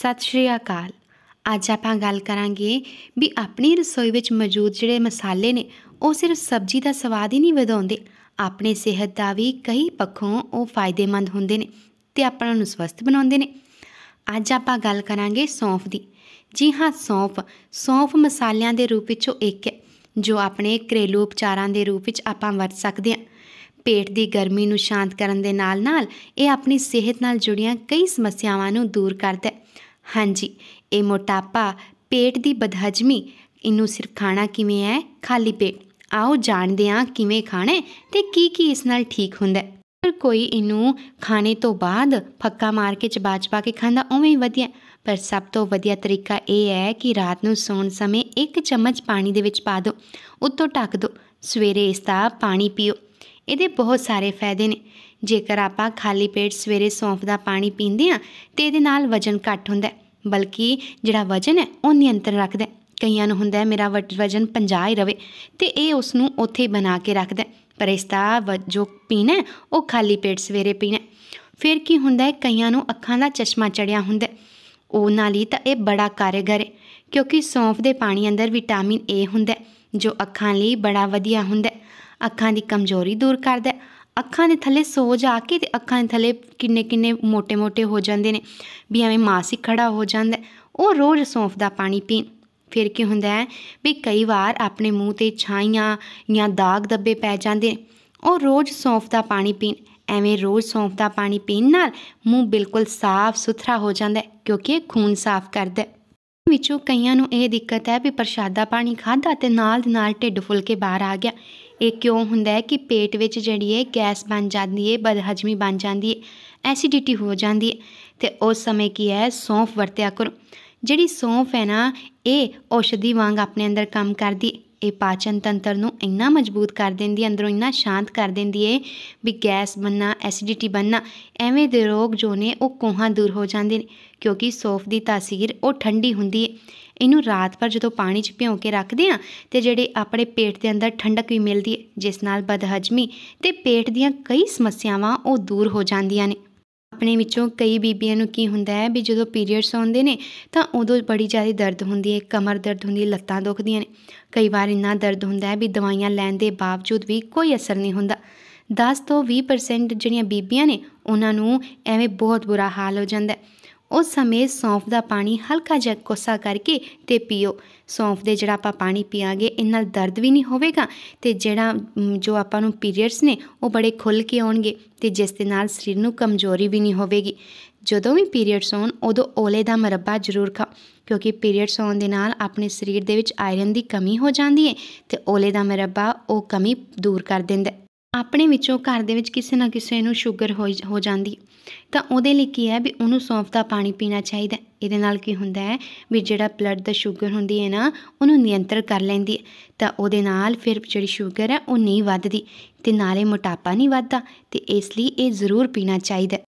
ਸਤਿ ਸ਼੍ਰੀ ਅਕਾਲ ਅੱਜ ਆਪਾਂ ਗੱਲ ਕਰਾਂਗੇ ਵੀ ਆਪਣੀ ਰਸੋਈ ਵਿੱਚ ਮੌਜੂਦ ਜਿਹੜੇ ਮਸਾਲੇ ਨੇ ਉਹ ਸਿਰਫ ਸਬਜ਼ੀ ਦਾ ਸਵਾਦ ਹੀ ਨਹੀਂ ਵਧਾਉਂਦੇ ਆਪਣੇ ਸਿਹਤ ਦਾ ਵੀ ਕਈ ਪੱਖੋਂ ਉਹ ਫਾਇਦੇਮੰਦ ਹੁੰਦੇ ਨੇ ਤੇ ਆਪਣਾ ਨੂੰ ਸਵਸਥ ਬਣਾਉਂਦੇ ਨੇ ਅੱਜ ਆਪਾਂ ਗੱਲ ਕਰਾਂਗੇ ਸੌਂਫ ਦੀ ਜੀ ਹਾਂ ਸੌਂਫ ਸੌਂਫ ਮਸਾਲਿਆਂ ਦੇ ਰੂਪ ਵਿੱਚੋਂ ਇੱਕ ਹੈ ਜੋ ਆਪਣੇ ਘਰੇਲੂ ਉਪਚਾਰਾਂ ਦੇ ਰੂਪ ਵਿੱਚ ਆਪਾਂ ਵਰਤ ਸਕਦੇ ਹਾਂ ਪੇਟ ਦੀ ਗਰਮੀ ਨੂੰ ਸ਼ਾਂਤ ਕਰਨ ਦੇ ਨਾਲ-ਨਾਲ ਇਹ ਆਪਣੀ ਸਿਹਤ ਨਾਲ ਜੁੜੀਆਂ ਕਈ ਸਮੱਸਿਆਵਾਂ ਨੂੰ ਦੂਰ ਕਰਦਾ ਹੈ ਹਾਂਜੀ ਇਹ ਮੋਟਾਪਾ ਪੇਟ ਦੀ ਬਦਹਜਮੀ ਇਹਨੂੰ ਸਿਰਫ ਖਾਣਾ ਕਿਵੇਂ ਹੈ ਖਾਲੀ ਪੇਟ ਆਓ ਜਾਣਦੇ ਹਾਂ ਕਿਵੇਂ ਖਾਣਾ ਤੇ ਕੀ ਕੀ ਇਸ ਨਾਲ ਠੀਕ ਹੁੰਦਾ ਹੈ ਪਰ ਕੋਈ ਇਹਨੂੰ ਖਾਣੇ ਤੋਂ ਬਾਅਦ ਫੱਕਾ ਮਾਰ ਕੇ ਚਬਾ ਚਬਾ ਕੇ ਖਾਂਦਾ ਉਵੇਂ ਹੀ ਵਧੀਆ ਪਰ ਸਭ ਤੋਂ ਵਧੀਆ ਤਰੀਕਾ ਇਹ ਹੈ ਕਿ ਰਾਤ ਨੂੰ ਸੌਣ ਸਮੇਂ ਇੱਕ ਚਮਚ ਪਾਣੀ ਦੇ ਵਿੱਚ ਪਾ ਦਿਓ ਉੱਤੋਂ ਢੱਕ ਦਿਓ ਸਵੇਰੇ ਇਸ ਦਾ ਪਾਣੀ ਪੀਓ ਇਹਦੇ ਬਹੁਤ ਸਾਰੇ ਫਾਇਦੇ ਨੇ ਜੇਕਰ ਆਪਾਂ ਖਾਲੀ ਪੇਟ ਸਵੇਰੇ ਸੌਂਫ ਦਾ ਪਾਣੀ ਪੀਂਦੇ ਆ ਤੇ ਇਹਦੇ ਨਾਲ ਵਜਨ ਘੱਟ ਹੁੰਦਾ ਬਲਕਿ ਜਿਹੜਾ ਵਜਨ ਹੈ ਉਹ ਨਿਯੰਤਰਣ ਰੱਖਦਾ ਕਈਆਂ ਨੂੰ ਹੁੰਦਾ ਮੇਰਾ ਵਜਨ 50 ਹੀ ਰਵੇ ਤੇ ਇਹ ਉਸ ਨੂੰ ਉੱਥੇ ਬਣਾ ਕੇ ਰੱਖਦਾ ਪਰ ਇਸ ਦਾ ਜੋ ਪੀਣਾ ਉਹ ਖਾਲੀ ਪੇਟ ਸਵੇਰੇ ਪੀਣਾ ਫਿਰ ਕੀ ਹੁੰਦਾ ਹੈ ਕਈਆਂ ਨੂੰ ਅੱਖਾਂ ਦਾ ਚਸ਼ਮਾ ਚੜਿਆ ਹੁੰਦਾ ਉਹਨਾਂ ਲਈ ਤਾਂ ਇਹ ਬੜਾ ਕਾਰਗਰ ਹੈ ਕਿਉਂਕਿ ਸੌਂਫ ਦੇ ਪਾਣੀ ਅੰਦਰ ਵਿਟਾਮਿਨ ਏ ਹੁੰਦਾ ਜੋ ਅੱਖਾਂ ਲਈ ਬੜਾ ਵਧੀਆ ਹੁੰਦਾ ਅੱਖਾਂ ਦੀ ਕਮਜ਼ੋਰੀ ਦੂਰ ਕਰਦਾ ਹੈ ਅੱਖਾਂ ਦੇ ਥੱਲੇ ਸੋਜ ਆ ਕੇ ਤੇ ਅੱਖਾਂ ਦੇ ਥੱਲੇ ਕਿੰਨੇ ਕਿੰਨੇ ਮੋٹے-ਮੋٹے ਹੋ ਜਾਂਦੇ ਨੇ ਵੀ ਐਵੇਂ ਮਾਸਿਕ ਖੜਾ ਹੋ ਜਾਂਦਾ ਉਹ ਰੋਜ਼ ਸੌਂਫ ਦਾ ਪਾਣੀ ਪੀ ਫਿਰ ਕੀ ਹੁੰਦਾ ਹੈ ਵੀ ਕਈ ਵਾਰ ਆਪਣੇ ਮੂੰਹ ਤੇ ਛਾਈਆਂ ਜਾਂ ਦਾਗ ਦੱਬੇ ਪੈ ਜਾਂਦੇ ਉਹ ਰੋਜ਼ ਸੌਂਫ ਦਾ ਪਾਣੀ ਪੀ ਐਵੇਂ ਰੋਜ਼ ਸੌਂਫ ਦਾ ਪਾਣੀ ਪੀਣ ਨਾਲ ਮੂੰਹ ਬਿਲਕੁਲ ਸਾਫ਼ ਸੁਥਰਾ ਹੋ ਜਾਂਦਾ ਹੈ ਕਿਉਂਕਿ ਇਹ ਖੂਨ ਸਾਫ਼ ਕਰਦਾ ਹੈ ਵਿੱਚੋਂ ਕਈਆਂ ਨੂੰ ਇਹ ਦਿੱਕਤ ਹੈ ਵੀ ਪ੍ਰਸ਼ਾਦਾ ਪਾਣੀ ਖਾਧਾ ਤੇ ਨਾਲ ਦੇ ਨਾਲ ਢਿੱਡ ਫੁੱਲ ਕੇ ਬਾਹਰ ਆ ਗਿਆ ਇਹ ਕਿਉਂ ਹੁੰਦਾ ਹੈ ਕਿ ਪੇਟ ਵਿੱਚ ਜਿਹੜੀ ਹੈ ਗੈਸ ਬਣ ਜਾਂਦੀ ਹੈ ਬਦਹਜਮੀ ਬਣ ਜਾਂਦੀ ਹੈ ਐਸਿਡਿਟੀ ਹੋ ਜਾਂਦੀ ਹੈ ਤੇ ਉਸ ਸਮੇਂ ਕੀ ਹੈ ਸੌਂਫ ਵਰਤਿਆ ਕਰੋ ਜਿਹੜੀ ਸੌਂਫ ਹੈ ਨਾ ਇਹ ਔਸ਼ਧੀ ਵਾਂਗ ਆਪਣੇ ਅੰਦਰ ਕੰਮ ਕਰਦੀ ਇਹ ਪਾਚਨ ਤੰਤਰ ਨੂੰ ਇੰਨਾ ਮਜ਼ਬੂਤ ਕਰ ਦਿੰਦੀ ਹੈ ਅੰਦਰੋਂ ਇੰਨਾ ਸ਼ਾਂਤ ਕਰ ਦਿੰਦੀ ਹੈ ਵੀ ਗੈਸ ਬੰਨਾ ਐਸਿਡਿਟੀ ਬੰਨਾ ਐਵੇਂ ਦੇ ਰੋਗ ਜੋ ਨੇ ਉਹ ਕੋਹਾਂ ਦੂਰ ਹੋ ਜਾਂਦੇ ਨੇ ਕਿਉਂਕਿ ਸੌਫ ਦੀ ਤਾਸੀਰ ਉਹ ਠੰਡੀ ਹੁੰਦੀ ਹੈ ਇਹਨੂੰ ਰਾਤ ਭਰ ਜਦੋਂ ਪਾਣੀ 'ਚ ਭਿਓ ਕੇ ਰੱਖਦੇ ਆ ਤੇ ਜਿਹੜੇ ਆਪਣੇ ਪੇਟ ਦੇ ਅੰਦਰ ਠੰਡਕ ਵੀ ਮਿਲਦੀ ਹੈ ਜਿਸ ਨਾਲ ਬਦਹਜਮੀ ਤੇ ਪੇਟ ਦੀਆਂ ਕਈ ਸਮੱਸਿਆਵਾਂ ਉਹ ਦੂਰ ਹੋ ਜਾਂਦੀਆਂ ਨੇ ਆਪਣੇ ਵਿੱਚੋਂ ਕਈ ਬੀਬੀਆਂ ਨੂੰ ਕੀ ਹੁੰਦਾ ਹੈ ਵੀ ਜਦੋਂ ਪੀਰੀਅਡਸ ਆਉਂਦੇ ਨੇ ਤਾਂ ਉਦੋਂ ਬੜੀ ਜ਼ਿਆਦਾ ਦਰਦ ਹੁੰਦੀ ਹੈ ਕਮਰ ਦਰਦ ਹੁੰਦੀ ਲੱਤਾਂ ਦੁਖਦੀਆਂ ਨੇ ਕਈ ਵਾਰ ਇੰਨਾ ਦਰਦ ਹੁੰਦਾ ਹੈ ਵੀ ਦਵਾਈਆਂ ਲੈਣ ਦੇ ਬਾਵਜੂਦ ਵੀ ਕੋਈ ਅਸਰ ਨਹੀਂ ਹੁੰਦਾ 10 ਤੋਂ 20% ਜਿਹੜੀਆਂ ਬੀਬੀਆਂ ਨੇ ਉਹਨਾਂ ਨੂੰ ਐਵੇਂ ਬਹੁਤ ਬੁਰਾ ਹਾਲ ਹੋ ਜਾਂਦਾ ਹੈ ਉਸ ਸਮੇਂ ਸੌਂਫ ਦਾ ਪਾਣੀ ਹਲਕਾ ਜਿਹਾ ਕੋਸਾ ਕਰਕੇ ਤੇ ਪੀਓ ਸੌਂਫ ਦੇ ਜਿਹੜਾ ਆਪਾਂ ਪਾਣੀ ਪੀਾਂਗੇ ਇਹ ਨਾਲ ਦਰਦ ਵੀ ਨਹੀਂ ਹੋਵੇਗਾ ਤੇ ਜਿਹੜਾ ਜੋ ਆਪਾਂ ਨੂੰ ਪੀਰੀਅਡਸ ਨੇ ਉਹ ਬੜੇ ਖੁੱਲ ਕੇ ਆਉਣਗੇ ਤੇ ਜਿਸ ਦੇ ਨਾਲ ਸਰੀਰ ਨੂੰ ਕਮਜ਼ੋਰੀ ਵੀ ਨਹੀਂ ਹੋਵੇਗੀ ਜਦੋਂ ਵੀ ਪੀਰੀਅਡਸ ਹੋਣ ਉਦੋਂ ਓਲੇ ਦਾ ਮਰੱਬਾ ਜ਼ਰੂਰ ਖਾਓ ਕਿਉਂਕਿ ਪੀਰੀਅਡਸ ਹੋਣ ਦੇ ਨਾਲ ਆਪਣੇ ਸਰੀਰ ਦੇ ਵਿੱਚ ਆਇਰਨ ਦੀ ਕਮੀ ਹੋ ਜਾਂਦੀ ਹੈ ਤੇ ਓਲੇ ਦਾ ਮਰੱਬਾ ਉਹ ਕਮੀ ਦੂਰ ਕਰ ਦਿੰਦਾ ਹੈ ਆਪਣੇ ਵਿੱਚੋਂ ਘਰ ਦੇ ਵਿੱਚ ਕਿਸੇ ਨਾ ਕਿਸੇ ਨੂੰ ਸ਼ੂਗਰ ਹੋ ਜਾਂਦੀ ਤਾਂ ਉਹਦੇ ਲਈ ਕੀ ਹੈ ਵੀ ਉਹਨੂੰ ਸੌਂਫ ਦਾ ਪਾਣੀ ਪੀਣਾ ਚਾਹੀਦਾ ਇਹਦੇ ਨਾਲ ਕੀ ਹੁੰਦਾ ਹੈ ਵੀ ਜਿਹੜਾ ਬਲੱਡ ਦਾ ਸ਼ੂਗਰ ਹੁੰਦੀ ਹੈ ਨਾ ਉਹਨੂੰ ਨਿਯੰਤਰਣ ਕਰ ਲੈਂਦੀ ਤਾਂ ਉਹਦੇ ਨਾਲ ਫਿਰ ਜਿਹੜੀ ਸ਼ੂਗਰ ਹੈ ਉਹ ਨਹੀਂ ਵੱਧਦੀ ਤੇ ਨਾਲੇ ਮੋਟਾਪਾ ਨਹੀਂ ਵੱਧਦਾ ਤੇ ਇਸ ਲਈ ਇਹ ਜ਼ਰੂਰ ਪੀਣਾ ਚਾਹੀਦਾ